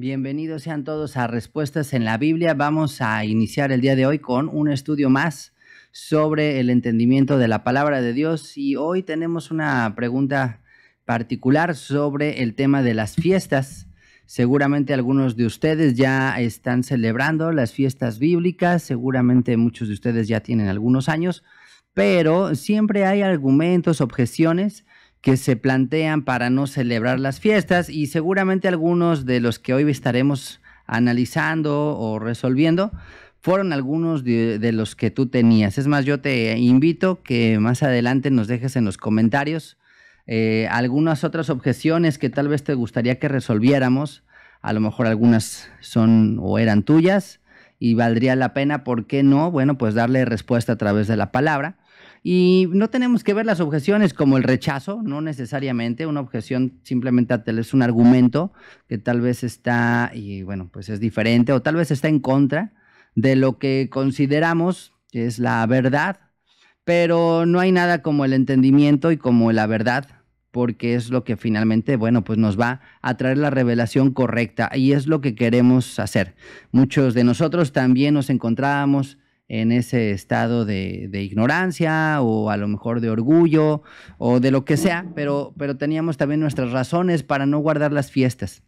Bienvenidos sean todos a Respuestas en la Biblia. Vamos a iniciar el día de hoy con un estudio más sobre el entendimiento de la palabra de Dios y hoy tenemos una pregunta particular sobre el tema de las fiestas. Seguramente algunos de ustedes ya están celebrando las fiestas bíblicas, seguramente muchos de ustedes ya tienen algunos años, pero siempre hay argumentos, objeciones que se plantean para no celebrar las fiestas y seguramente algunos de los que hoy estaremos analizando o resolviendo fueron algunos de, los que tú tenías. Es más, yo te invito que más adelante nos dejes en los comentarios eh, algunas otras objeciones que tal vez te gustaría que resolviéramos. A lo mejor algunas son o eran tuyas y valdría la pena, ¿por qué no? Bueno, pues darle respuesta a través de la palabra. Y no tenemos que ver las objeciones como el rechazo, no necesariamente. Una objeción simplemente es un argumento que tal vez está, y bueno, pues es diferente, o tal vez está en contra de lo que consideramos que es la verdad. Pero no hay nada como el entendimiento y como la verdad porque es lo que finalmente, bueno, pues nos va a traer la revelación correcta y es lo que queremos hacer. Muchos de nosotros también nos encontrábamos en ese estado de, ignorancia o a lo mejor de orgullo o de lo que sea, pero, pero teníamos también nuestras razones para no guardar las fiestas.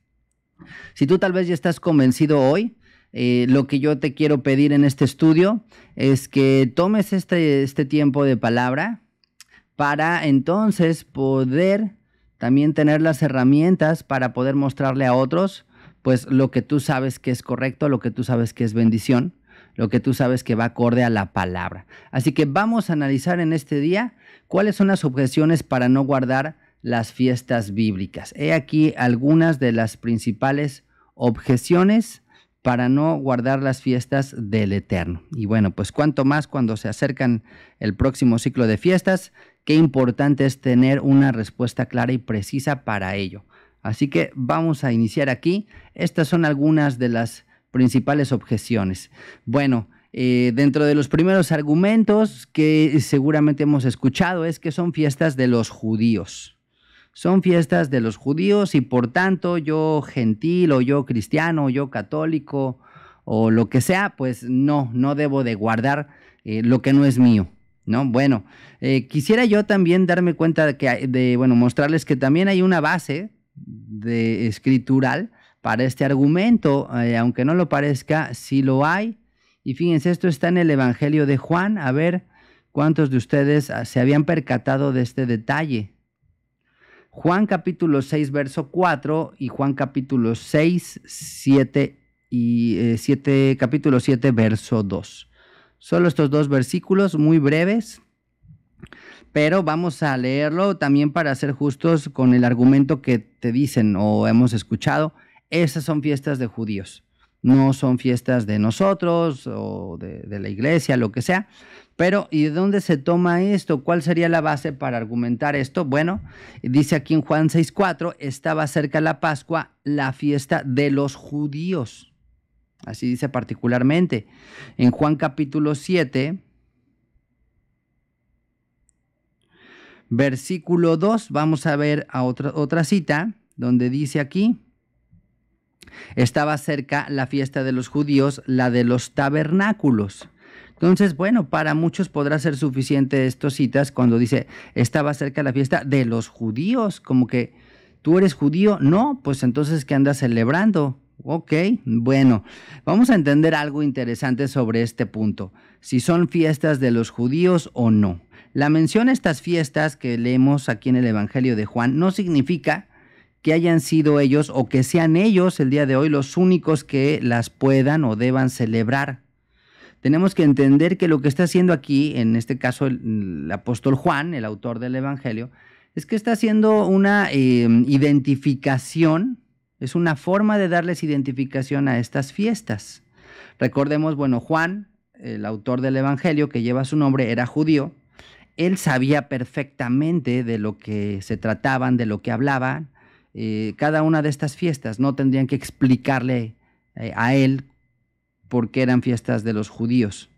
Si tú tal vez ya estás convencido hoy, eh, lo que yo te quiero pedir en este estudio es que tomes este, este tiempo de palabra para entonces poder también tener las herramientas para poder mostrarle a otros pues lo que tú sabes que es correcto, lo que tú sabes que es bendición lo que tú sabes que va acorde a la palabra. Así que vamos a analizar en este día cuáles son las objeciones para no guardar las fiestas bíblicas. He aquí algunas de las principales objeciones para no guardar las fiestas del Eterno. Y bueno, pues cuanto más cuando se acercan el próximo ciclo de fiestas, qué importante es tener una respuesta clara y precisa para ello. Así que vamos a iniciar aquí. Estas son algunas de las principales objeciones. Bueno, eh, dentro de los primeros argumentos que seguramente hemos escuchado es que son fiestas de los judíos. Son fiestas de los judíos y por tanto yo gentil o yo cristiano o yo católico o lo que sea, pues no, no debo de guardar eh, lo que no es mío. ¿no? Bueno, eh, quisiera yo también darme cuenta de que, de, bueno, mostrarles que también hay una base de escritural para este argumento, eh, aunque no lo parezca, sí lo hay. Y fíjense, esto está en el Evangelio de Juan. A ver cuántos de ustedes ah, se habían percatado de este detalle. Juan capítulo 6, verso 4 y Juan capítulo 6, 7 y 7, eh, capítulo 7, verso 2. Solo estos dos versículos muy breves, pero vamos a leerlo también para ser justos con el argumento que te dicen o hemos escuchado. Esas son fiestas de judíos, no son fiestas de nosotros o de, la iglesia, lo que sea. Pero, ¿y de dónde se toma esto? ¿Cuál sería la base para argumentar esto? Bueno, dice aquí en Juan 6.4, estaba cerca la Pascua, la fiesta de los judíos. Así dice particularmente. En Juan capítulo 7, versículo 2, vamos a ver a otra, otra cita donde dice aquí, estaba cerca la fiesta de los judíos, la de los tabernáculos. Entonces, bueno, para muchos podrá ser suficiente estas citas cuando dice, estaba cerca la fiesta de los judíos, como que tú eres judío, no, pues entonces ¿qué andas celebrando. Ok, bueno, vamos a entender algo interesante sobre este punto, si son fiestas de los judíos o no. La mención a estas fiestas que leemos aquí en el Evangelio de Juan no significa que hayan sido ellos o que sean ellos el día de hoy los únicos que las puedan o deban celebrar. Tenemos que entender que lo que está haciendo aquí, en este caso el, apóstol Juan, el autor del Evangelio, es que está haciendo una em, identificación, es una forma de darles identificación a estas fiestas. Recordemos, bueno, Juan, el autor del Evangelio que lleva su nombre, era judío. Él sabía perfectamente de lo que se trataban, de lo que hablaban eh, cada una de estas fiestas no tendrían que explicarle eh, a él por qué eran fiestas de los judíos.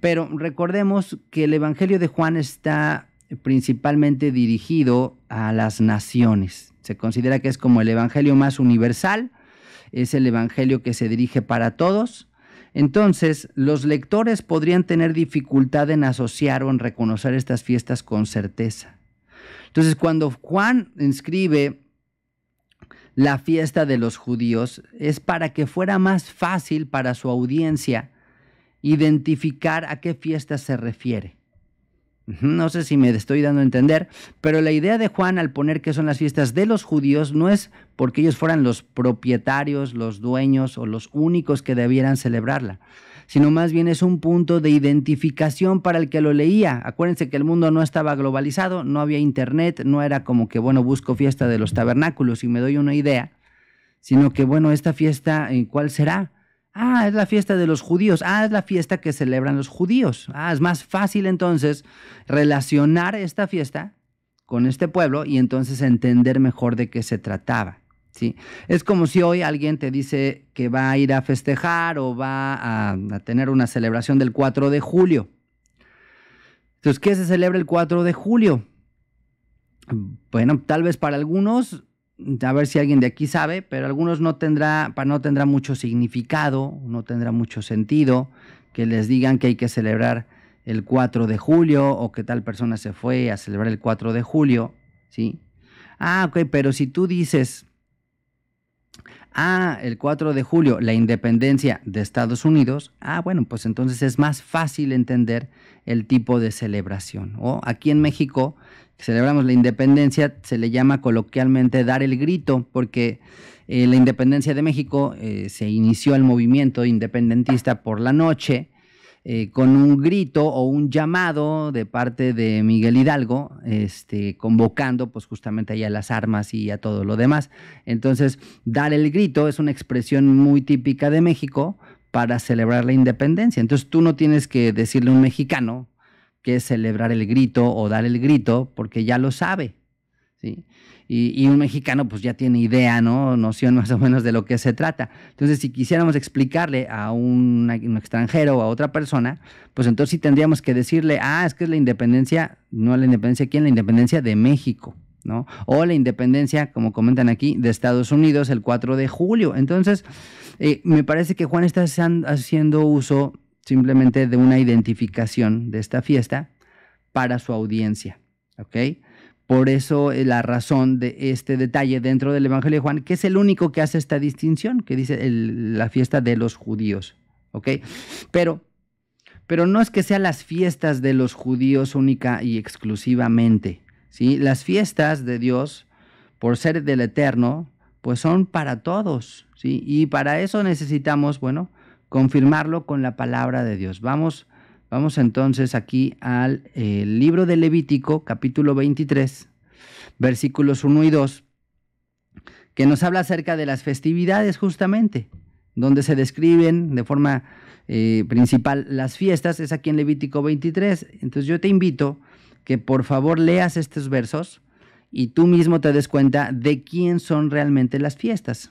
Pero recordemos que el Evangelio de Juan está principalmente dirigido a las naciones. Se considera que es como el Evangelio más universal, es el Evangelio que se dirige para todos. Entonces, los lectores podrían tener dificultad en asociar o en reconocer estas fiestas con certeza. Entonces, cuando Juan inscribe la fiesta de los judíos es para que fuera más fácil para su audiencia identificar a qué fiesta se refiere. No sé si me estoy dando a entender, pero la idea de Juan al poner que son las fiestas de los judíos no es porque ellos fueran los propietarios, los dueños o los únicos que debieran celebrarla, sino más bien es un punto de identificación para el que lo leía. Acuérdense que el mundo no estaba globalizado, no había internet, no era como que, bueno, busco fiesta de los tabernáculos y me doy una idea, sino que, bueno, esta fiesta, eh, ¿cuál será? Ah, es la fiesta de los judíos. Ah, es la fiesta que celebran los judíos. Ah, es más fácil entonces relacionar esta fiesta con este pueblo y entonces entender mejor de qué se trataba. ¿sí? Es como si hoy alguien te dice que va a ir a festejar o va a, tener una celebración del 4 de julio. Entonces, ¿qué se celebra el 4 de julio? Bueno, tal vez para algunos a ver si alguien de aquí sabe, pero algunos no tendrá, no tendrá mucho significado, no tendrá mucho sentido que les digan que hay que celebrar el 4 de julio o que tal persona se fue a celebrar el 4 de julio, ¿sí? Ah, ok, pero si tú dices, ah, el 4 de julio, la independencia de Estados Unidos, ah, bueno, pues entonces es más fácil entender el tipo de celebración. O aquí en México, celebramos la independencia, se le llama coloquialmente dar el grito, porque eh, la independencia de México eh, se inició el movimiento independentista por la noche eh, con un grito o un llamado de parte de Miguel Hidalgo, este, convocando pues justamente ahí a las armas y a todo lo demás. Entonces, dar el grito es una expresión muy típica de México para celebrar la independencia. Entonces tú no tienes que decirle a un mexicano que es celebrar el grito o dar el grito, porque ya lo sabe. ¿sí? y, un mexicano pues ya tiene idea, ¿no? Noción más o menos de lo que se trata. Entonces, si quisiéramos explicarle a un, extranjero o a otra persona, pues entonces sí tendríamos que decirle, ah, es que es la independencia, no la independencia de quién, la independencia de México. ¿no? O la independencia, como comentan aquí, de Estados Unidos el 4 de julio. Entonces, eh, me parece que Juan está haciendo uso simplemente de una identificación de esta fiesta para su audiencia, ¿ok? Por eso eh, la razón de este detalle dentro del Evangelio de Juan, que es el único que hace esta distinción, que dice la fiesta de los judíos. ¿Ok? Pero, pero no es que sean las fiestas de los judíos única y exclusivamente. ¿sí? Las fiestas de Dios, por ser del Eterno, pues son para todos. ¿sí? Y para eso necesitamos, bueno, confirmarlo con la palabra de Dios. Vamos Vamos entonces aquí al eh, libro de Levítico, capítulo 23, versículos 1 y 2, que nos habla acerca de las festividades justamente, donde se describen de forma eh, principal las fiestas, es aquí en Levítico 23. Entonces yo te invito que por favor leas estos versos y tú mismo te des cuenta de quién son realmente las fiestas.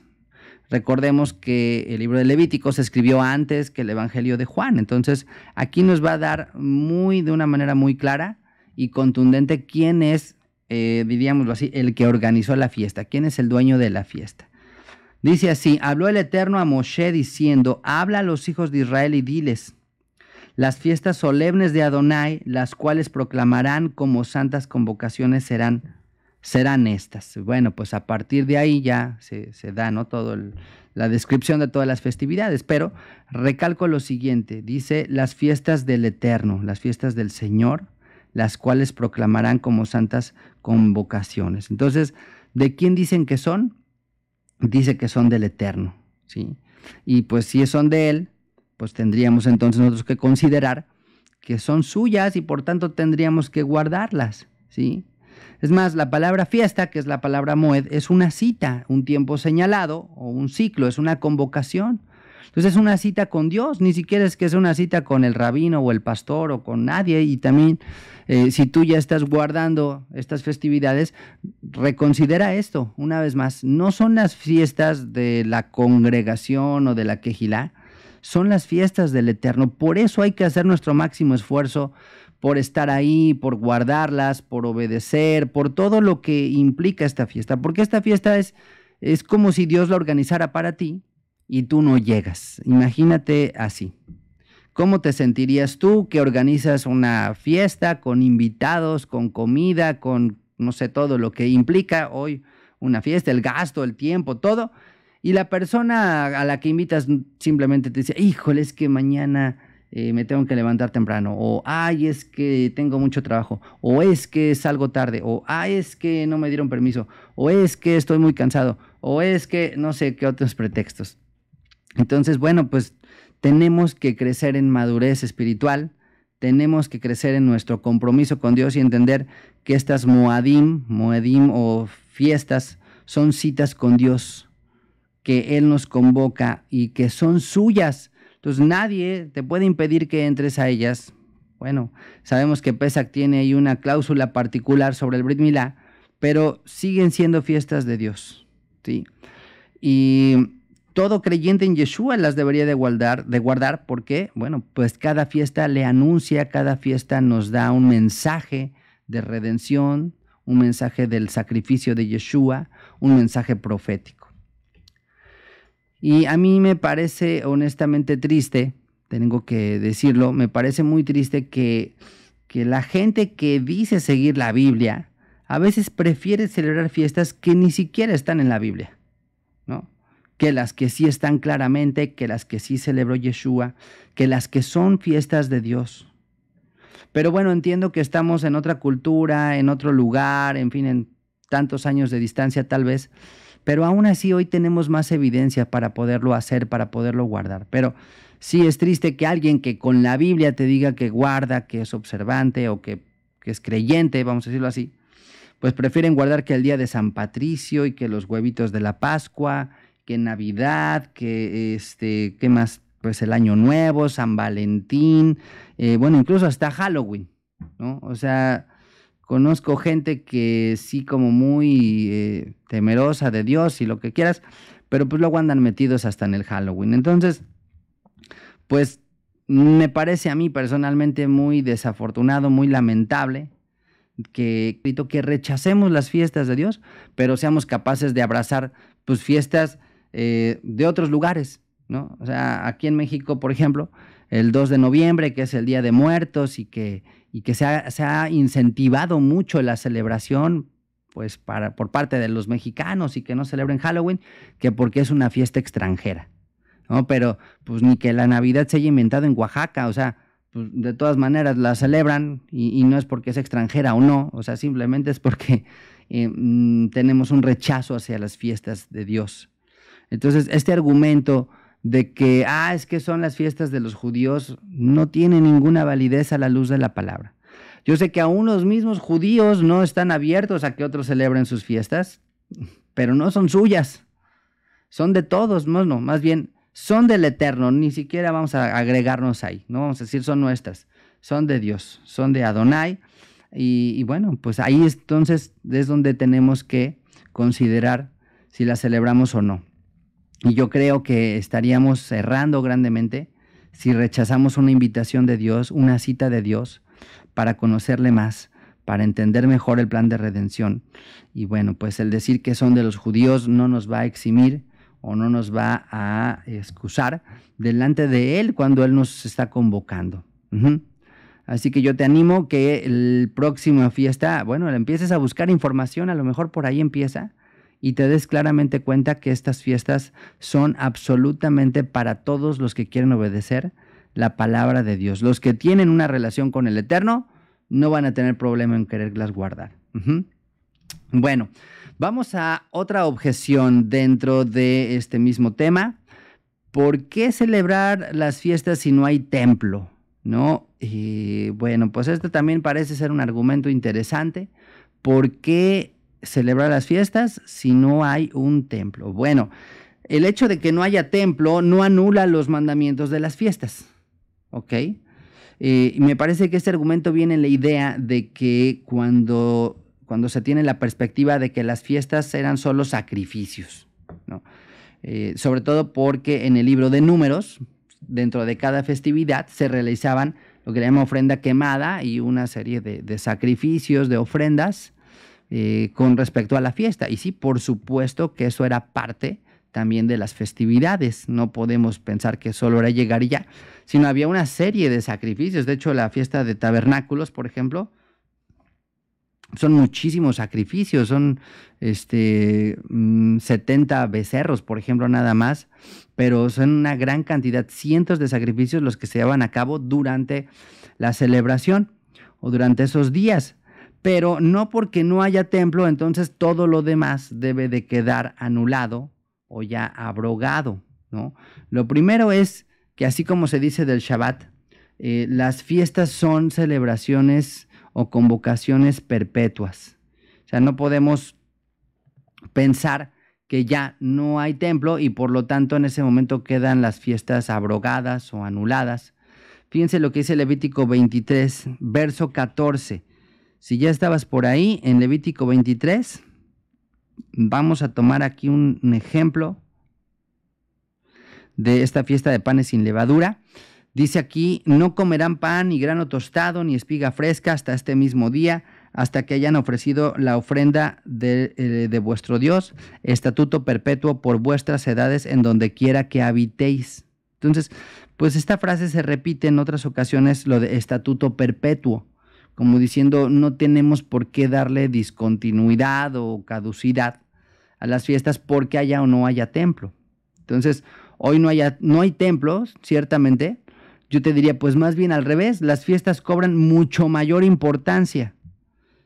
Recordemos que el libro de Levítico se escribió antes que el Evangelio de Juan, entonces aquí nos va a dar muy de una manera muy clara y contundente quién es, eh, diríamoslo así, el que organizó la fiesta, quién es el dueño de la fiesta. Dice así, habló el Eterno a Moshe diciendo, habla a los hijos de Israel y diles, las fiestas solemnes de Adonai, las cuales proclamarán como santas convocaciones, serán serán estas. Bueno, pues a partir de ahí ya se, da ¿no? Todo la descripción de todas las festividades, pero recalco lo siguiente, dice las fiestas del Eterno, las fiestas del Señor, las cuales proclamarán como santas convocaciones. Entonces, ¿de quién dicen que son? Dice que son del Eterno, ¿sí? Y pues si son de Él, pues tendríamos entonces nosotros que considerar que son suyas y por tanto tendríamos que guardarlas, ¿sí? Es más, la palabra fiesta, que es la palabra moed, es una cita, un tiempo señalado o un ciclo, es una convocación. Entonces es una cita con Dios, ni siquiera es que es una cita con el rabino o el pastor o con nadie. Y también, eh, si tú ya estás guardando estas festividades, reconsidera esto una vez más. No son las fiestas de la congregación o de la quejilá, son las fiestas del Eterno. Por eso hay que hacer nuestro máximo esfuerzo por estar ahí, por guardarlas, por obedecer, por todo lo que implica esta fiesta. Porque esta fiesta es, es como si Dios la organizara para ti y tú no llegas. Imagínate así. ¿Cómo te sentirías tú que organizas una fiesta con invitados, con comida, con no sé todo lo que implica hoy una fiesta, el gasto, el tiempo, todo? Y la persona a la que invitas simplemente te dice, híjole, es que mañana eh, me tengo que levantar temprano, o ay, es que tengo mucho trabajo, o es que salgo tarde, o ay, es que no me dieron permiso, o es que estoy muy cansado, o es que no sé qué otros pretextos. Entonces, bueno, pues tenemos que crecer en madurez espiritual, tenemos que crecer en nuestro compromiso con Dios y entender que estas muadim moedim o fiestas son citas con Dios, que Él nos convoca y que son suyas entonces nadie te puede impedir que entres a ellas. Bueno, sabemos que Pesach tiene ahí una cláusula particular sobre el Brit Milá, pero siguen siendo fiestas de Dios. ¿sí? Y todo creyente en Yeshua las debería de guardar, de guardar porque, bueno, pues cada fiesta le anuncia, cada fiesta nos da un mensaje de redención, un mensaje del sacrificio de Yeshua, un mensaje profético. Y a mí me parece honestamente triste, tengo que decirlo, me parece muy triste que, la gente que dice seguir la Biblia a veces prefiere celebrar fiestas que ni siquiera están en la Biblia, ¿no? que las que sí están claramente, que las que sí celebró Yeshua, que las que son fiestas de Dios. Pero bueno, entiendo que estamos en otra cultura, en otro lugar, en fin, en tantos años de distancia tal vez, pero aún así hoy tenemos más evidencia para poderlo hacer, para poderlo guardar. Pero sí es triste que alguien que con la Biblia te diga que guarda, que es observante o que, es creyente, vamos a decirlo así, pues prefieren guardar que el día de San Patricio y que los huevitos de la Pascua, que Navidad, que este, ¿qué más? Pues el Año Nuevo, San Valentín, eh, bueno, incluso hasta Halloween, ¿no? O sea, Conozco gente que sí como muy eh, temerosa de Dios y lo que quieras, pero pues luego andan metidos hasta en el Halloween. Entonces, pues me parece a mí personalmente muy desafortunado, muy lamentable que, que rechacemos las fiestas de Dios, pero seamos capaces de abrazar pues, fiestas eh, de otros lugares, ¿no? O sea, aquí en México, por ejemplo, el 2 de noviembre, que es el Día de Muertos y que, y que se ha, incentivado mucho la celebración pues para, por parte de los mexicanos y que no celebren Halloween, que porque es una fiesta extranjera, ¿no? Pero pues ni que la Navidad se haya inventado en Oaxaca, o sea, pues, de todas maneras la celebran y, no es porque es extranjera o no, o sea, simplemente es porque eh, mm, tenemos un rechazo hacia las fiestas de Dios. Entonces, este argumento de que, ah, es que son las fiestas de los judíos, no tiene ninguna validez a la luz de la palabra. Yo sé que aún los mismos judíos no están abiertos a que otros celebren sus fiestas, pero no son suyas. Son de todos, no, no, más bien son del Eterno, ni siquiera vamos a agregarnos ahí, no vamos a decir son nuestras, son de Dios, son de Adonai. Y, y bueno, pues ahí entonces es donde tenemos que considerar si las celebramos o no. Y yo creo que estaríamos cerrando grandemente si rechazamos una invitación de Dios, una cita de Dios, para conocerle más, para entender mejor el plan de redención. Y bueno, pues el decir que son de los judíos no nos va a eximir o no nos va a excusar delante de Él cuando Él nos está convocando. Así que yo te animo que el próximo fiesta, bueno, empieces a buscar información, a lo mejor por ahí empieza, y te des claramente cuenta que estas fiestas son absolutamente para todos los que quieren obedecer la palabra de Dios. Los que tienen una relación con el Eterno no van a tener problema en quererlas guardar. Bueno, vamos a otra objeción dentro de este mismo tema. ¿Por qué celebrar las fiestas si no hay templo? ¿No? Y bueno, pues esto también parece ser un argumento interesante. ¿Por qué celebrar las fiestas si no hay un templo? Bueno, el hecho de que no haya templo no anula los mandamientos de las fiestas. ¿Ok? Eh, me parece que este argumento viene en la idea de que cuando, cuando se tiene la perspectiva de que las fiestas eran solo sacrificios, ¿no? Eh, sobre todo porque en el libro de números, dentro de cada festividad, se realizaban lo que le llama ofrenda quemada y una serie de sacrificios, de ofrendas, eh, con respecto a la fiesta. Y sí, por supuesto que eso era parte también de las festividades. No podemos pensar que solo era llegar y ya, sino había una serie de sacrificios. De hecho, la fiesta de tabernáculos, por ejemplo, son muchísimos sacrificios, son este, 70 mm, becerros, por ejemplo, nada más, pero son una gran cantidad, cientos de sacrificios los que se llevan a cabo durante la celebración o durante esos días pero no porque no haya templo, entonces todo lo demás debe de quedar anulado o ya abrogado, ¿no? Lo primero es que así como se dice del Shabbat, eh, las fiestas son celebraciones o convocaciones perpetuas. O sea, no podemos pensar que ya no hay templo y por lo tanto en ese momento quedan las fiestas abrogadas o anuladas. Fíjense lo que dice Levítico 23, verso 14. Si ya estabas por ahí en Levítico 23, vamos a tomar aquí un, ejemplo de esta fiesta de panes sin levadura. Dice aquí, no comerán pan ni grano tostado ni espiga fresca hasta este mismo día, hasta que hayan ofrecido la ofrenda de eh, vuestro Dios, estatuto perpetuo por vuestras edades en donde quiera que habitéis. Entonces, pues esta frase se repite en otras ocasiones, lo de estatuto perpetuo como diciendo no tenemos por qué darle discontinuidad o caducidad a las fiestas porque haya o no haya templo. Entonces, hoy no, haya, no hay templos, ciertamente. Yo te diría, pues más bien al revés, las fiestas cobran mucho mayor importancia.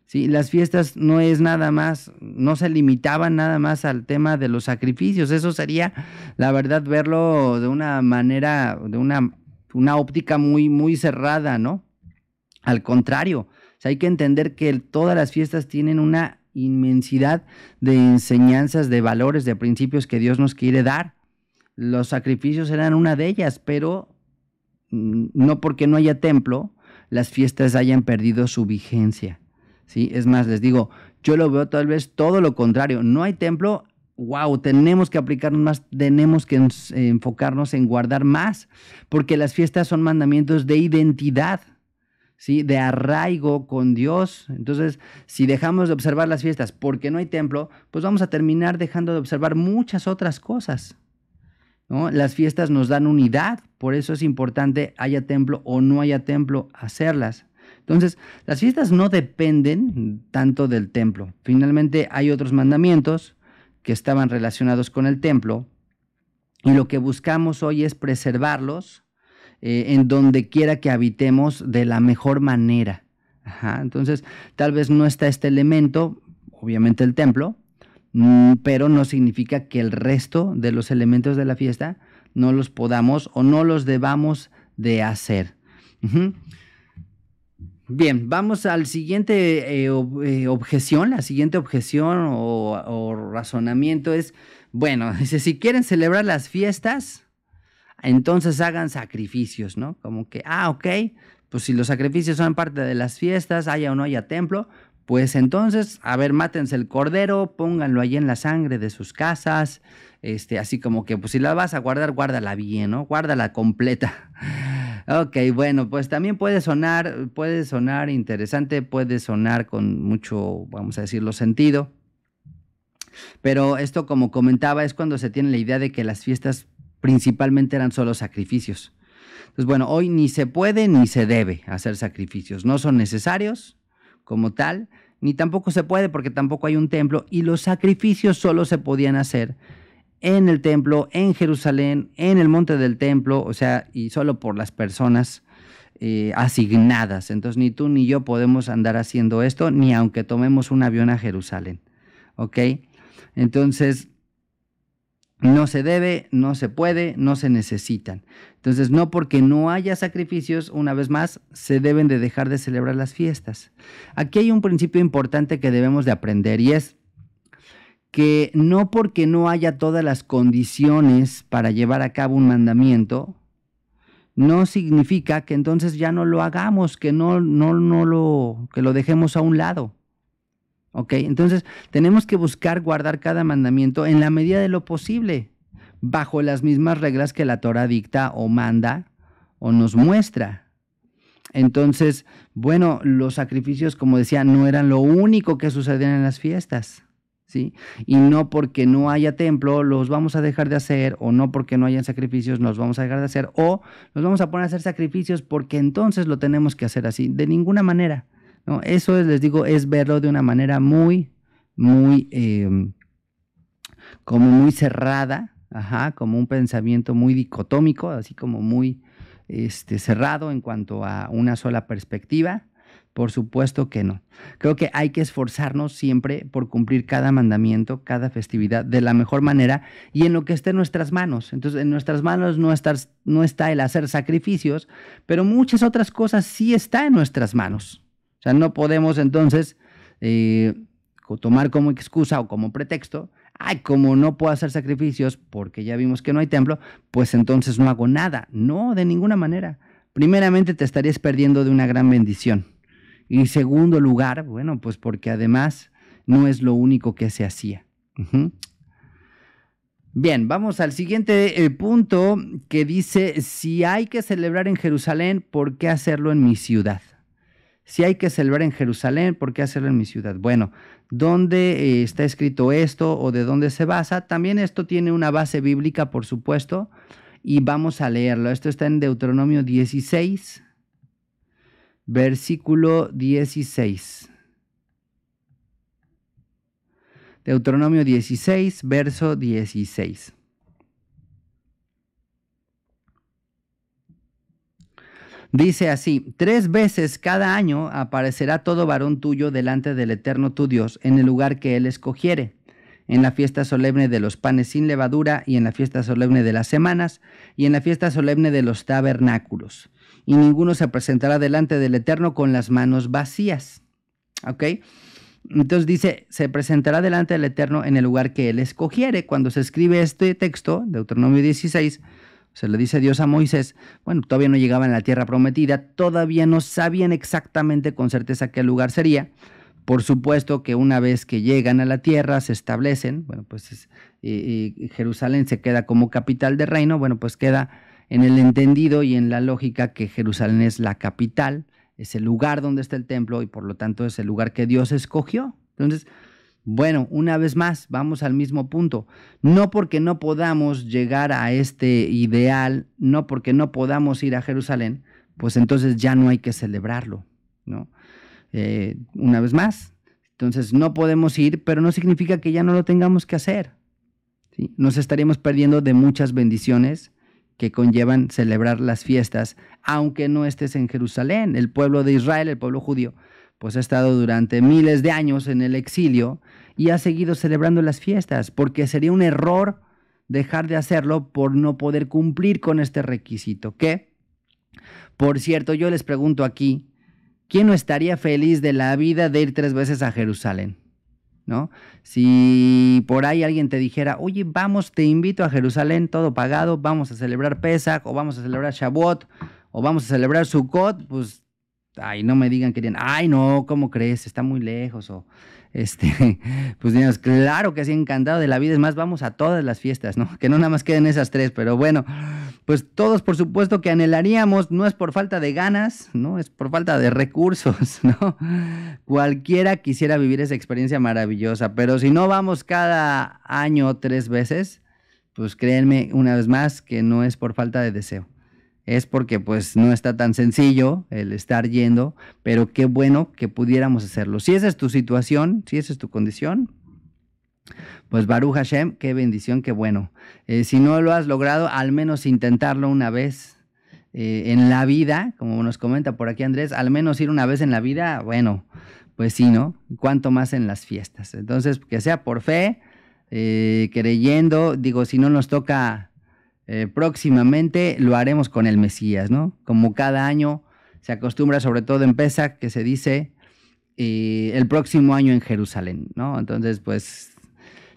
¿sí? Las fiestas no es nada más, no se limitaban nada más al tema de los sacrificios. Eso sería, la verdad, verlo de una manera, de una, una óptica muy, muy cerrada, ¿no? Al contrario, hay que entender que todas las fiestas tienen una inmensidad de enseñanzas, de valores, de principios que Dios nos quiere dar. Los sacrificios eran una de ellas, pero mm, no porque no haya templo, las fiestas hayan perdido su vigencia. ¿sí? Es más, les digo, yo lo veo tal vez todo lo contrario. No hay templo, wow, tenemos que aplicarnos más, tenemos que enfocarnos en guardar más, porque las fiestas son mandamientos de identidad. ¿sí? de arraigo con Dios. Entonces, si dejamos de observar las fiestas porque no hay templo, pues vamos a terminar dejando de observar muchas otras cosas. Las fiestas nos dan unidad, por eso es importante, haya templo o no haya templo, hacerlas. Entonces, las fiestas no dependen tanto del templo. Finalmente, hay otros mandamientos que estaban relacionados con el templo y lo que buscamos hoy es preservarlos eh, en donde quiera que habitemos de la mejor manera. entonces, tal vez no está este elemento, obviamente el templo, mm, pero no significa que el resto de los elementos de la fiesta no los podamos o no los debamos de hacer. Bien, vamos al siguiente eh, eh, objeción. La siguiente objeción o, o razonamiento es, bueno, dice, si quieren celebrar las fiestas, entonces hagan sacrificios, ¿no? Como que, ah, ok, pues si los sacrificios son parte de las fiestas, haya o no haya templo, pues entonces, a ver, mátense el cordero, pónganlo allí en la sangre de sus casas, este, así como que, pues si la vas a guardar, guárdala bien, ¿no? Guárdala completa. Ok, bueno, pues también puede sonar, puede sonar interesante, puede sonar con mucho, vamos a decirlo, sentido. Pero esto, como comentaba, es cuando se tiene la idea de que las fiestas principalmente eran solo sacrificios. Entonces, bueno, hoy ni se puede ni se debe hacer sacrificios. No son necesarios como tal, ni tampoco se puede porque tampoco hay un templo y los sacrificios solo se podían hacer en el templo, en Jerusalén, en el monte del templo, o sea, y solo por las personas eh, asignadas. Entonces ni tú ni yo podemos andar haciendo esto, ni aunque tomemos un avión a Jerusalén. ¿Ok? Entonces, no se debe, no se puede, no se necesitan. Entonces, no porque no haya sacrificios, una vez más, se deben de dejar de celebrar las fiestas. Aquí hay un principio importante que debemos de aprender y es que no porque no haya todas las condiciones para llevar a cabo un mandamiento, no significa que entonces ya no lo hagamos, que no, no, no lo, que lo dejemos a un lado. Entonces, tenemos que buscar guardar cada mandamiento en la medida de lo posible, bajo las mismas reglas que la Torah dicta o manda o nos muestra. Entonces, bueno, los sacrificios, como decía, no eran lo único que sucedían en las fiestas. ¿Sí? Y no porque no haya templo los vamos a dejar de hacer, o no porque no hayan sacrificios los vamos a dejar de hacer, o nos vamos a poner a hacer sacrificios porque entonces lo tenemos que hacer así. De ninguna manera. Eso les digo, es verlo de una manera muy, muy, em, como muy cerrada, como un pensamiento muy dicotómico, así como muy este, cerrado en cuanto a una sola perspectiva. Por supuesto que no. Creo que hay que esforzarnos siempre por cumplir cada mandamiento, cada festividad de la mejor manera y en lo que esté en nuestras manos. Entonces, en nuestras manos no, no está el hacer sacrificios, pero muchas otras cosas sí está en nuestras manos sea, no podemos entonces eh, tomar como excusa o como pretexto, ay, como no puedo hacer sacrificios porque ya vimos que no hay templo, pues entonces no hago nada. No, de ninguna manera. Primeramente te estarías perdiendo de una gran bendición. Y segundo lugar, bueno, pues porque además no es lo único que se hacía. Bien, vamos al siguiente eh, punto que dice, si hay que celebrar en Jerusalén, ¿por qué hacerlo en mi ciudad? Si hay que celebrar en Jerusalén, ¿por qué hacerlo en mi ciudad? Bueno, ¿dónde eh, está escrito esto o de dónde se basa? También esto tiene una base bíblica, por supuesto, y vamos a leerlo. Esto está en Deuteronomio 16, versículo 16. Deuteronomio 16, verso 16. Dice así, tres veces cada año aparecerá todo varón tuyo delante del eterno tu Dios en el lugar que él escogiere, en la fiesta solemne de los panes sin levadura y en la fiesta solemne de las semanas y en la fiesta solemne de los tabernáculos. Y ninguno se presentará delante del eterno con las manos vacías. ¿Ok? Entonces dice, se presentará delante del Eterno en el lugar que Él escogiere. Cuando se escribe este texto, Deuteronomio 16, se le dice Dios a Moisés, bueno, todavía no llegaban a la tierra prometida, todavía no sabían exactamente con certeza qué lugar sería. Por supuesto que una vez que llegan a la tierra, se establecen, bueno, pues y, eh, eh, Jerusalén se queda como capital de reino, bueno, pues queda en el entendido y en la lógica que Jerusalén es la capital, es el lugar donde está el templo y por lo tanto es el lugar que Dios escogió. Entonces, bueno, una vez más, vamos al mismo punto. No porque no podamos llegar a este ideal, no porque no podamos ir a Jerusalén, pues entonces ya no hay que celebrarlo, ¿no? Eh, una vez más, entonces no podemos ir, pero no significa que ya no lo tengamos que hacer. Nos estaríamos perdiendo de muchas bendiciones que conllevan celebrar las fiestas, aunque no estés en Jerusalén. El pueblo de Israel, el pueblo judío, pues ha estado durante miles de años en el exilio y ha seguido celebrando las fiestas, porque sería un error dejar de hacerlo por no poder cumplir con este requisito. ¿Qué? por cierto, yo les pregunto aquí, ¿quién no estaría feliz de la vida de ir tres veces a Jerusalén? ¿No? Si por ahí alguien te dijera, oye, vamos, te invito a Jerusalén, todo pagado, vamos a celebrar Pesach, o vamos a celebrar Shavuot, o vamos a celebrar Sukkot, pues Ay, no me digan que ay, no, ¿cómo crees? Está muy lejos. O, este, pues digamos, claro que sí, encantado de la vida. Es más, vamos a todas las fiestas, ¿no? Que no nada más queden esas tres, pero bueno, pues todos por supuesto que anhelaríamos, no es por falta de ganas, ¿no? Es por falta de recursos, ¿no? Cualquiera quisiera vivir esa experiencia maravillosa, pero si no vamos cada año tres veces, pues créanme una vez más que no es por falta de deseo es porque pues no está tan sencillo el estar yendo, pero qué bueno que pudiéramos hacerlo. Si esa es tu situación, si esa es tu condición, pues Baruch Hashem, qué bendición, qué bueno. Eh, si no lo has logrado, al menos intentarlo una vez. Eh, en la vida, como nos comenta por aquí Andrés, al menos ir una vez en la vida, bueno, pues sí, ¿no? Cuanto más en las fiestas. Entonces, que sea por fe, eh, creyendo, digo, si no nos toca eh, próximamente lo haremos con el Mesías, ¿no? Como cada año se acostumbra, sobre todo en Pesach, que se dice el próximo año en Jerusalén, ¿no? Entonces, pues,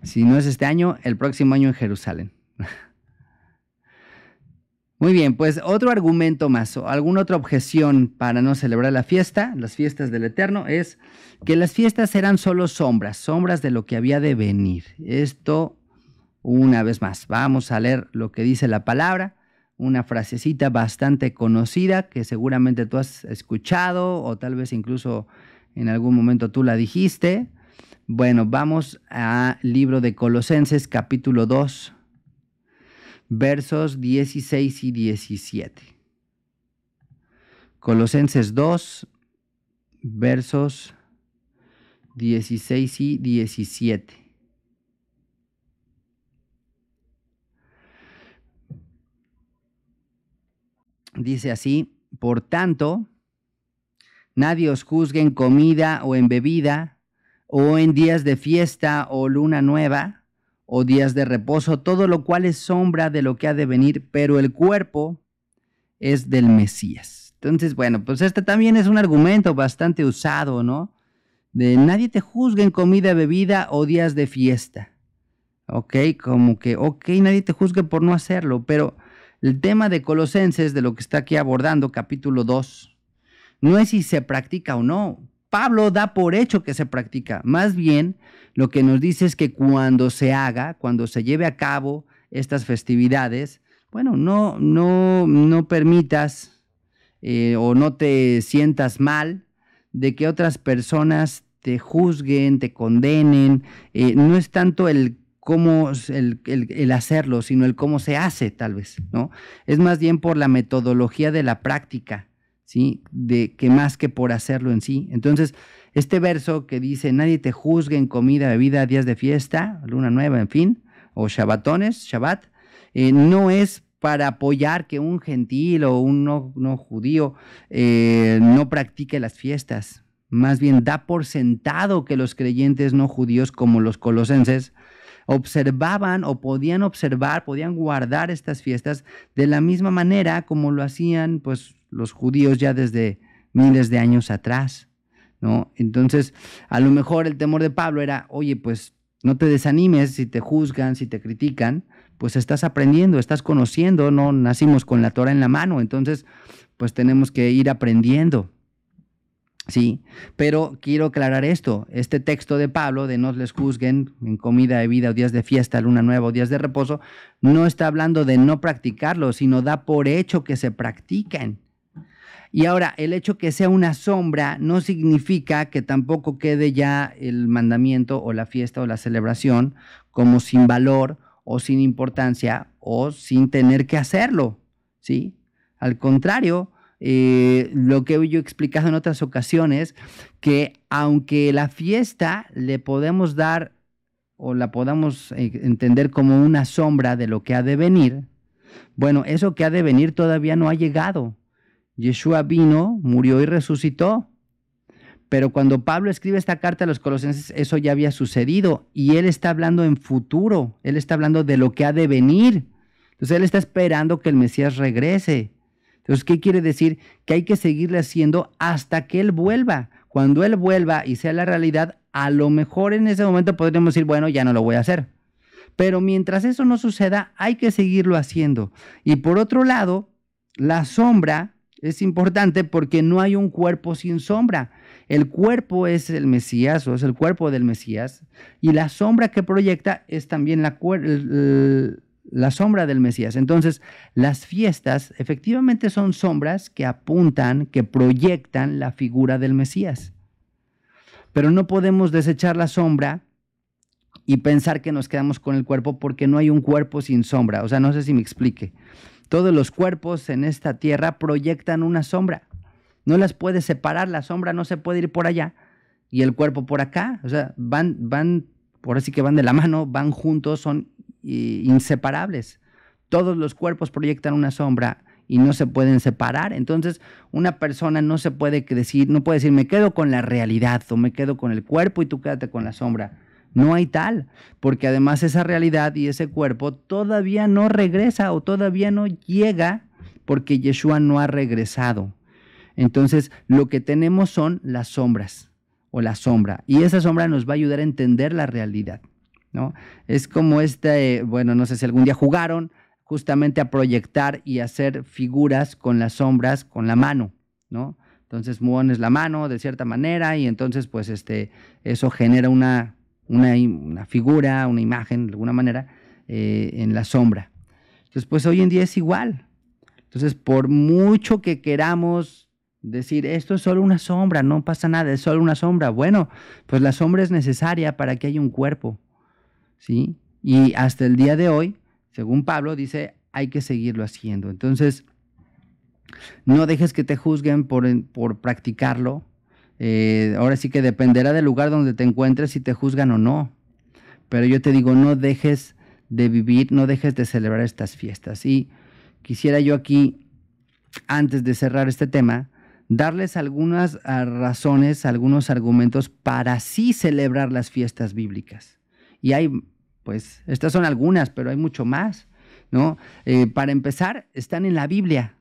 si no es este año, el próximo año en Jerusalén. Muy bien, pues otro argumento más o alguna otra objeción para no celebrar la fiesta, las fiestas del Eterno, es que las fiestas eran solo sombras, sombras de lo que había de venir. Esto una vez más, vamos a leer lo que dice la palabra, una frasecita bastante conocida que seguramente tú has escuchado o tal vez incluso en algún momento tú la dijiste. Bueno, vamos al libro de Colosenses capítulo 2, versos 16 y 17. Colosenses 2, versos 16 y 17. dice así, por tanto, nadie os juzgue en comida o en bebida, o en días de fiesta o luna nueva, o días de reposo, todo lo cual es sombra de lo que ha de venir, pero el cuerpo es del Mesías. Entonces, bueno, pues este también es un argumento bastante usado, ¿no? De nadie te juzgue en comida, bebida o días de fiesta. ¿Ok? Como que, ok, nadie te juzgue por no hacerlo, pero el tema de Colosenses, de lo que está aquí abordando, capítulo 2, no es si se practica o no. Pablo da por hecho que se practica. Más bien, lo que nos dice es que cuando se haga, cuando se lleve a cabo estas festividades, bueno, no, no, no permitas eh, o no te sientas mal de que otras personas te juzguen, te condenen. Eh, no es tanto el cómo el, el, hacerlo, sino el cómo se hace, tal vez, ¿no? Es más bien por la metodología de la práctica, ¿sí? De que más que por hacerlo en sí. Entonces, este verso que dice, nadie te juzgue en comida, bebida, días de fiesta, luna nueva, en fin, o shabatones, shabbat, eh, no es para apoyar que un gentil o un no, judío eh, no practique las fiestas. Más bien da por sentado que los creyentes no judíos como los colosenses, observaban o podían observar, podían guardar estas fiestas de la misma manera como lo hacían pues, los judíos ya desde miles de años atrás. ¿no? Entonces, a lo mejor el temor de Pablo era, oye, pues no te desanimes si te juzgan, si te critican, pues estás aprendiendo, estás conociendo, no nacimos con la Torah en la mano, entonces pues tenemos que ir aprendiendo. Sí, pero quiero aclarar esto. Este texto de Pablo, de no les juzguen en comida, vida o días de fiesta, luna nueva o días de reposo, no está hablando de no practicarlo, sino da por hecho que se practiquen. Y ahora, el hecho que sea una sombra no significa que tampoco quede ya el mandamiento o la fiesta o la celebración como sin valor o sin importancia o sin tener que hacerlo, ¿sí? Al contrario, eh, lo que yo he explicado en otras ocasiones, que aunque la fiesta le podemos dar o la podamos eh, entender como una sombra de lo que ha de venir, bueno, eso que ha de venir todavía no ha llegado. Yeshua vino, murió y resucitó. Pero cuando Pablo escribe esta carta a los colosenses, eso ya había sucedido y él está hablando en futuro, él está hablando de lo que ha de venir. Entonces él está esperando que el Mesías regrese. Entonces, ¿qué quiere decir? Que hay que seguirle haciendo hasta que Él vuelva. Cuando Él vuelva y sea la realidad, a lo mejor en ese momento podremos decir, bueno, ya no lo voy a hacer. Pero mientras eso no suceda, hay que seguirlo haciendo. Y por otro lado, la sombra es importante porque no hay un cuerpo sin sombra. El cuerpo es el Mesías o es el cuerpo del Mesías y la sombra que proyecta es también la, el, la sombra del Mesías. Entonces, las fiestas efectivamente son sombras que apuntan, que proyectan la figura del Mesías. Pero no podemos desechar la sombra y pensar que nos quedamos con el cuerpo porque no hay un cuerpo sin sombra. O sea, no sé si me explique. Todos los cuerpos en esta tierra proyectan una sombra. No las puede separar, la sombra no se puede ir por allá y el cuerpo por acá. O sea, van, van, por así que van de la mano, van juntos, son inseparables. Todos los cuerpos proyectan una sombra y no se pueden separar. Entonces, una persona no se puede decir, no puede decir, me quedo con la realidad o me quedo con el cuerpo y tú quédate con la sombra. No hay tal, porque además esa realidad y ese cuerpo todavía no regresa o todavía no llega porque Yeshua no ha regresado. Entonces, lo que tenemos son las sombras o la sombra, y esa sombra nos va a ayudar a entender la realidad. Es como este, eh, bueno, no sé si algún día jugaron justamente a proyectar y hacer figuras con las sombras, con la mano, ¿no? Entonces mueves la mano de cierta manera y entonces pues este, eso genera una, figura, una imagen de alguna manera eh, en la sombra. Entonces pues hoy en día es igual. Entonces por mucho que queramos decir, esto es solo una sombra, no pasa nada, es solo una sombra. Bueno, pues la sombra es necesaria para que haya un cuerpo, ¿sí? Y hasta el día de hoy, según Pablo, dice, hay que seguirlo haciendo. Entonces, no dejes que te juzguen por, por practicarlo. Eh, ahora sí que dependerá del lugar donde te encuentres si te juzgan o no. Pero yo te digo, no dejes de vivir, no dejes de celebrar estas fiestas. Y quisiera yo aquí, antes de cerrar este tema, darles algunas ah, razones, algunos argumentos para sí celebrar las fiestas bíblicas. Y hay pues estas son algunas, pero hay mucho más, ¿no? Eh, para empezar, están en la Biblia.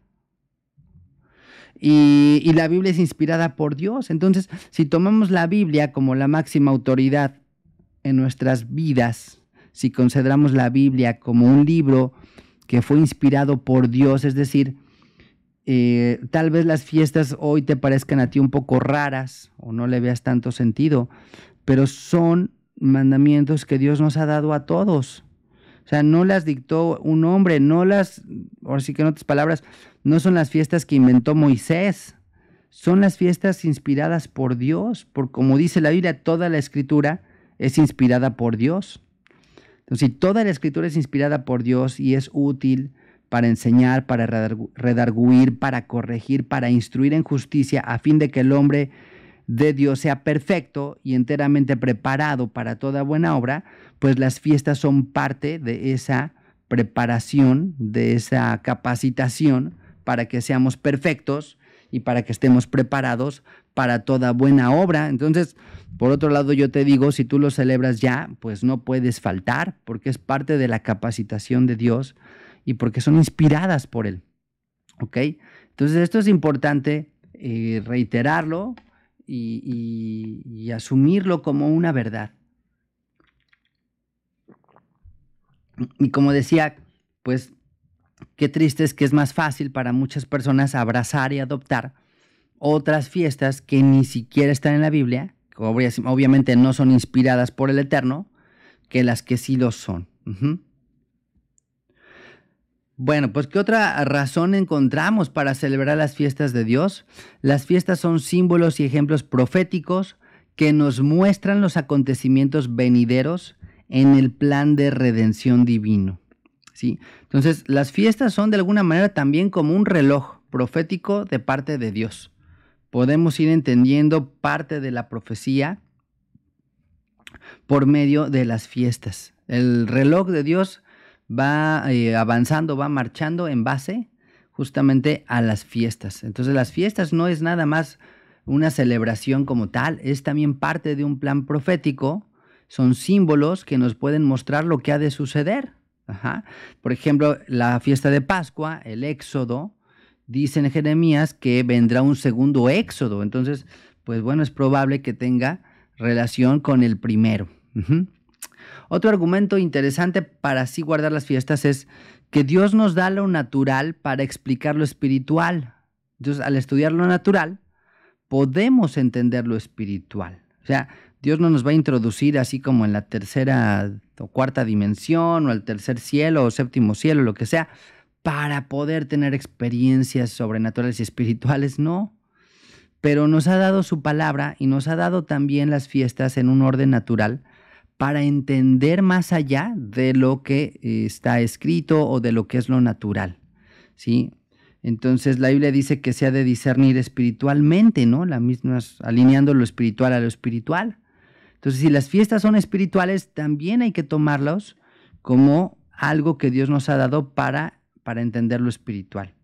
Y, la Biblia es inspirada por Dios. Entonces, si tomamos la Biblia como la máxima autoridad en nuestras vidas, si consideramos la Biblia como un libro que fue inspirado por Dios, es decir, eh, tal vez las fiestas hoy te parezcan a ti un poco raras o no le veas tanto sentido, pero son mandamientos que Dios nos ha dado a todos. O sea, no las dictó un hombre, no las, ahora sí que en otras palabras, no son las fiestas que inventó Moisés, son las fiestas inspiradas por Dios, por como dice la Biblia, toda la escritura es inspirada por Dios. Entonces, si toda la escritura es inspirada por Dios y es útil para enseñar, para redarguir, para corregir, para instruir en justicia, a fin de que el hombre de Dios sea perfecto y enteramente preparado para toda buena obra, pues las fiestas son parte de esa preparación, de esa capacitación para que seamos perfectos y para que estemos preparados para toda buena obra. Entonces, por otro lado, yo te digo, si tú lo celebras ya, pues no puedes faltar, porque es parte de la capacitación de Dios y porque son inspiradas por Él. ¿Ok? Entonces, esto es importante eh, reiterarlo, y, asumirlo como una verdad. Y como decía, pues qué triste es que es más fácil para muchas personas abrazar y adoptar otras fiestas que ni siquiera están en la Biblia, que obviamente no son inspiradas por el Eterno, que las que sí lo son. Bueno, pues ¿qué otra razón encontramos para celebrar las fiestas de Dios? Las fiestas son símbolos y ejemplos proféticos que nos muestran los acontecimientos venideros en el plan de redención divino. ¿sí? Entonces, las fiestas son de alguna manera también como un reloj profético de parte de Dios. Podemos ir entendiendo parte de la profecía por medio de las fiestas. El reloj de Dios va eh, avanzando, va marchando en base justamente a las fiestas. Entonces las fiestas no es nada más una celebración como tal, es también parte de un plan profético, son símbolos que nos pueden mostrar lo que ha de suceder. Por ejemplo, la fiesta de Pascua, el Éxodo, dicen en Jeremías que vendrá un segundo Éxodo, entonces, pues bueno, es probable que tenga relación con el primero. Otro argumento interesante para así guardar las fiestas es que Dios nos da lo natural para explicar lo espiritual. Entonces, al estudiar lo natural, podemos entender lo espiritual. O sea, Dios no nos va a introducir así como en la tercera o cuarta dimensión o al tercer cielo o séptimo cielo, lo que sea, para poder tener experiencias sobrenaturales y espirituales, no. Pero nos ha dado su palabra y nos ha dado también las fiestas en un orden natural para entender más allá de lo que eh, está escrito o de lo que es lo natural, ¿sí? Entonces la Biblia dice que se ha de discernir espiritualmente, ¿no? La misma alineando lo espiritual a lo espiritual. Entonces, si las fiestas son espirituales, también hay que tomarlos como algo que Dios nos ha dado para, para entender lo espiritual.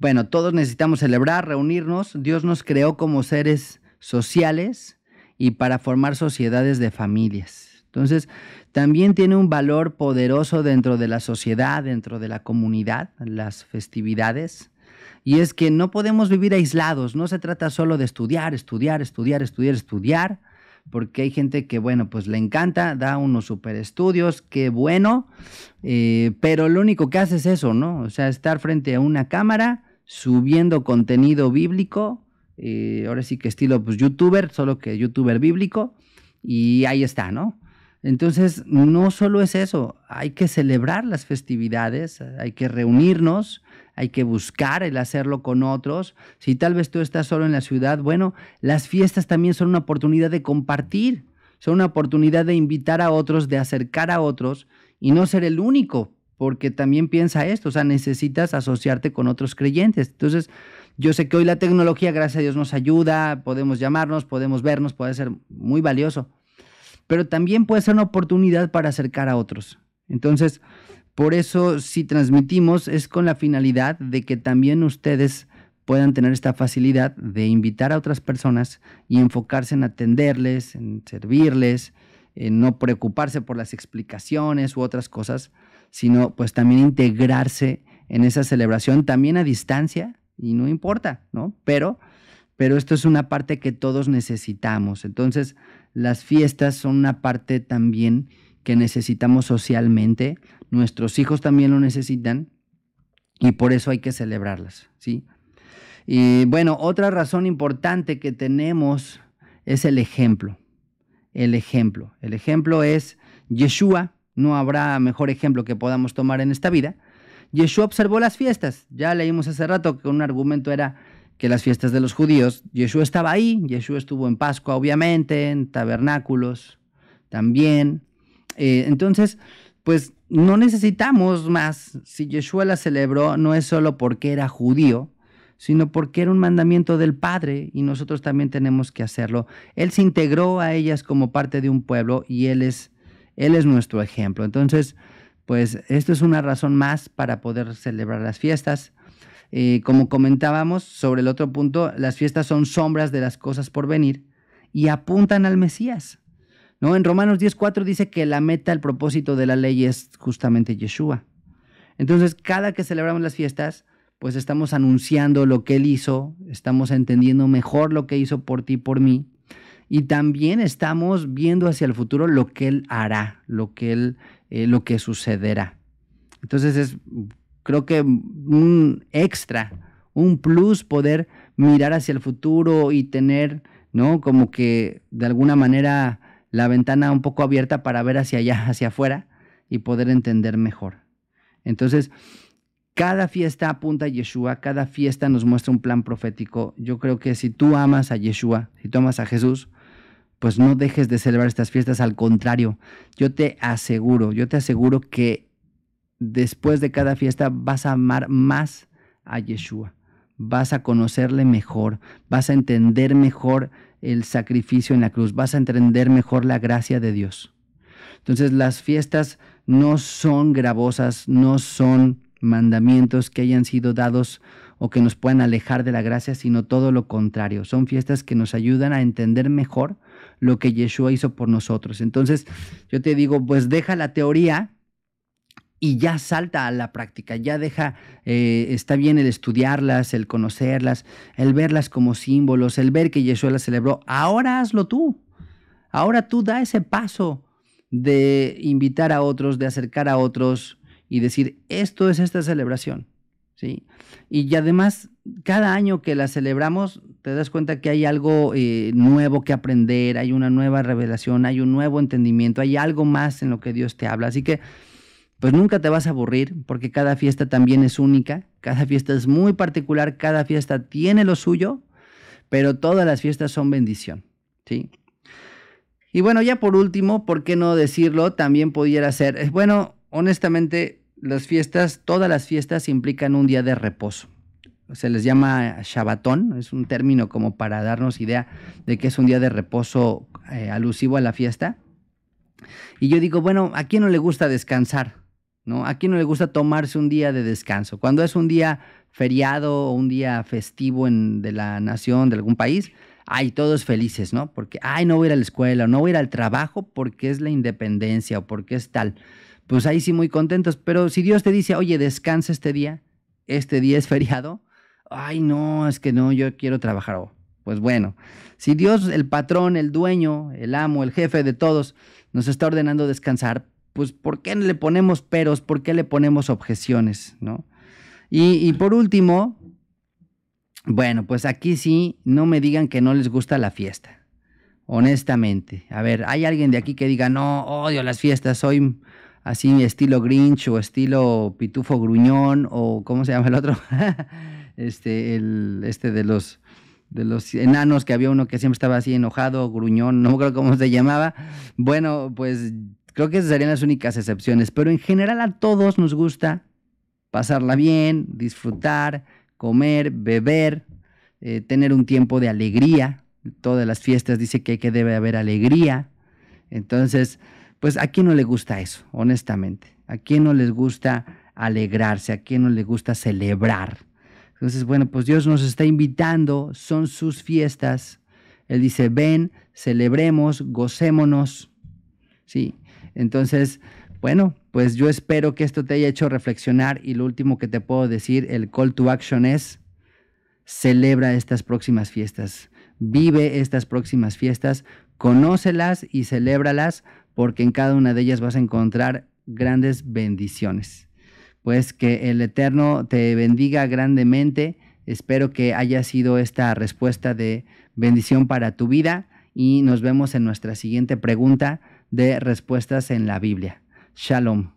Bueno, todos necesitamos celebrar, reunirnos. Dios nos creó como seres sociales y para formar sociedades de familias. Entonces, también tiene un valor poderoso dentro de la sociedad, dentro de la comunidad, las festividades. Y es que no podemos vivir aislados, no se trata solo de estudiar, estudiar, estudiar, estudiar, estudiar, porque hay gente que, bueno, pues le encanta, da unos super estudios, qué bueno, eh, pero lo único que hace es eso, ¿no? O sea, estar frente a una cámara, subiendo contenido bíblico, eh, ahora sí que estilo pues, youtuber, solo que youtuber bíblico, y ahí está, ¿no? Entonces, no solo es eso, hay que celebrar las festividades, hay que reunirnos, hay que buscar el hacerlo con otros. Si tal vez tú estás solo en la ciudad, bueno, las fiestas también son una oportunidad de compartir, son una oportunidad de invitar a otros, de acercar a otros y no ser el único porque también piensa esto, o sea, necesitas asociarte con otros creyentes. Entonces, yo sé que hoy la tecnología, gracias a Dios, nos ayuda, podemos llamarnos, podemos vernos, puede ser muy valioso, pero también puede ser una oportunidad para acercar a otros. Entonces, por eso, si transmitimos, es con la finalidad de que también ustedes puedan tener esta facilidad de invitar a otras personas y enfocarse en atenderles, en servirles, en no preocuparse por las explicaciones u otras cosas, sino pues también integrarse en esa celebración, también a distancia, y no importa, ¿no? Pero, pero esto es una parte que todos necesitamos. Entonces, las fiestas son una parte también que necesitamos socialmente, nuestros hijos también lo necesitan, y por eso hay que celebrarlas, ¿sí? Y bueno, otra razón importante que tenemos es el ejemplo. El ejemplo. El ejemplo es Yeshua, no habrá mejor ejemplo que podamos tomar en esta vida. Yeshua observó las fiestas. Ya leímos hace rato que un argumento era que las fiestas de los judíos, Yeshua estaba ahí, Yeshua estuvo en Pascua, obviamente, en tabernáculos también. Eh, entonces, pues no necesitamos más. Si Yeshua la celebró, no es solo porque era judío, sino porque era un mandamiento del Padre y nosotros también tenemos que hacerlo. Él se integró a ellas como parte de un pueblo y Él es él es nuestro ejemplo. Entonces, pues esto es una razón más para poder celebrar las fiestas. como comentábamos sobre el otro punto, las fiestas son sombras de las cosas por venir y apuntan al Mesías. ¿no? En Romanos 10.4 dice que la meta, el propósito de la ley es justamente Yeshua. Entonces, cada que celebramos las fiestas, pues estamos anunciando lo que Él hizo, estamos entendiendo mejor lo que hizo por ti y por mí, y también estamos viendo hacia el futuro lo que Él hará, lo que, él, eh, lo que sucederá. Entonces es, creo que un extra, un plus poder mirar hacia el futuro y tener, ¿no? Como que de alguna manera la ventana un poco abierta para ver hacia allá, hacia afuera y poder entender mejor. Entonces, cada fiesta apunta a Yeshua, cada fiesta nos muestra un plan profético. Yo creo que si tú amas a Yeshua, si tú amas a Jesús, pues no dejes de celebrar estas fiestas. Al contrario, yo te aseguro, yo te aseguro que después de cada fiesta vas a amar más a Yeshua, vas a conocerle mejor, vas a entender mejor el sacrificio en la cruz, vas a entender mejor la gracia de Dios. Entonces las fiestas no son gravosas, no son mandamientos que hayan sido dados o que nos puedan alejar de la gracia, sino todo lo contrario. Son fiestas que nos ayudan a entender mejor lo que Yeshua hizo por nosotros. Entonces, yo te digo, pues deja la teoría, y ya salta a la práctica, ya deja, eh, está bien el estudiarlas, el conocerlas, el verlas como símbolos, el ver que Yeshua las celebró. Ahora hazlo tú. Ahora tú da ese paso de invitar a otros, de acercar a otros y decir, esto es esta celebración. ¿Sí? Y además, cada año que la celebramos, te das cuenta que hay algo eh, nuevo que aprender, hay una nueva revelación, hay un nuevo entendimiento, hay algo más en lo que Dios te habla. Así que, pues nunca te vas a aburrir, porque cada fiesta también es única, cada fiesta es muy particular, cada fiesta tiene lo suyo, pero todas las fiestas son bendición, ¿sí? Y bueno, ya por último, ¿por qué no decirlo? También pudiera ser, eh, bueno, honestamente, las fiestas, todas las fiestas implican un día de reposo se les llama Shabbatón, es un término como para darnos idea de que es un día de reposo eh, alusivo a la fiesta. Y yo digo, bueno, ¿a quién no le gusta descansar? ¿No? ¿A quién no le gusta tomarse un día de descanso? Cuando es un día feriado o un día festivo en, de la nación, de algún país, hay todos felices, ¿no? Porque, ay, no voy a ir a la escuela, o no voy a ir al trabajo porque es la independencia o porque es tal. Pues ahí sí muy contentos, pero si Dios te dice, oye, descansa este día, este día es feriado, ay, no, es que no, yo quiero trabajar. pues bueno, si Dios, el patrón, el dueño, el amo, el jefe de todos, nos está ordenando descansar, pues ¿por qué le ponemos peros? ¿Por qué le ponemos objeciones? ¿No? Y, por último, bueno, pues aquí sí, no me digan que no les gusta la fiesta. Honestamente. A ver, ¿hay alguien de aquí que diga, no, odio las fiestas, soy así mi estilo Grinch o estilo Pitufo Gruñón o cómo se llama el otro? este, el, este de los de los enanos, que había uno que siempre estaba así enojado, gruñón, no me acuerdo cómo se llamaba. Bueno, pues creo que esas serían las únicas excepciones, pero en general a todos nos gusta pasarla bien, disfrutar, comer, beber, eh, tener un tiempo de alegría. Todas las fiestas dice que, que debe haber alegría. Entonces, pues a quién no le gusta eso, honestamente. A quién no les gusta alegrarse, a quién no le gusta celebrar. Entonces, bueno, pues Dios nos está invitando, son sus fiestas. Él dice, ven, celebremos, gocémonos. Sí, entonces, bueno, pues yo espero que esto te haya hecho reflexionar y lo último que te puedo decir, el call to action es, celebra estas próximas fiestas, vive estas próximas fiestas, conócelas y celébralas porque en cada una de ellas vas a encontrar grandes bendiciones pues que el Eterno te bendiga grandemente. Espero que haya sido esta respuesta de bendición para tu vida y nos vemos en nuestra siguiente pregunta de respuestas en la Biblia. Shalom.